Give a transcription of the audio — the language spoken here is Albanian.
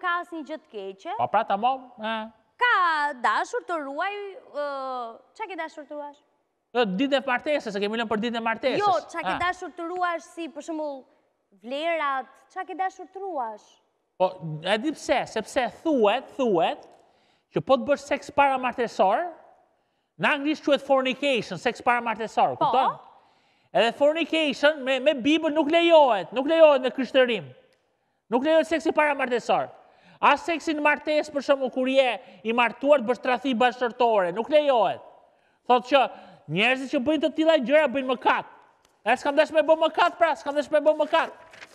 ka asë një gjëtë keqe. Pa pra tamam. Ka dashur të ruaj, që ke dashur të ruaj? Dite e martesës, e kemi lënë për dite e martesës. Jo, që ke dashur të ruaj si për përshëmu vlerat, që ke dashur të ruaj? Po, e di pse, sepse thuet, thuet, që po të bësh seks para martesor, në anglisht që e të fornication, seks para martesor, po. këtonë? Edhe fornication me Bibel nuk lejohet, nuk lejohet me kryshtërim. Nuk lejohet seksi para martesarë. A seksin martes për shumë kur je i martuar të bështrathi bashkërtore, nuk le johet. që njerëzit që bëjnë të tila gjëra bëjnë më katë. E s'kam dhesh me bëjnë më katë pra, s'kam dhesh me bëjnë më katë.